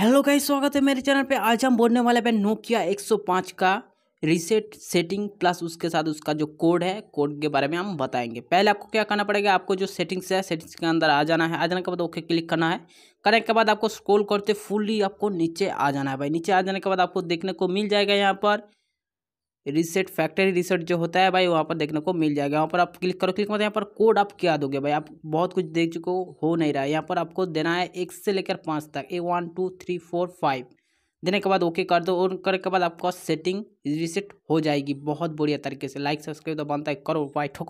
hello guys स्वागत है मेरे चैनल पे आज हम बोलने वाले हैं नोकिया 105 का रीसेट सेटिंग प्लस उसके साथ उसका जो कोड है कोड के बारे में हम बताएंगे पहले आपको क्या करना पड़ेगा आपको जो सेटिंग्स है सेटिंग्स के अंदर आ जाना है आ जाने के बाद ओके क्लिक करना है करने के बाद आपको स्क्रोल करते फुल्ली आपको नीचे आ जाना है भाई नीचे आ जाने के बाद आपको देखने को मिल जाएगा यहाँ पर रिसेट फैक्ट्री रिसेट जो होता है भाई वहाँ पर देखने को मिल जाएगा वहाँ पर आप क्लिक करो क्लिक मतलब यहाँ पर कोड आप क्या दोगे भाई आप बहुत कुछ देख चुके हो नहीं रहा है यहाँ पर आपको देना है एक से लेकर पाँच तक A one two three four five देने के बाद ओके कर दो और करने के बाद आपका सेटिंग रिसेट हो जाएगी बहुत बढ़िया तरीके से लाइक सब्सक्राइब तो बनता है करो भाई ठोको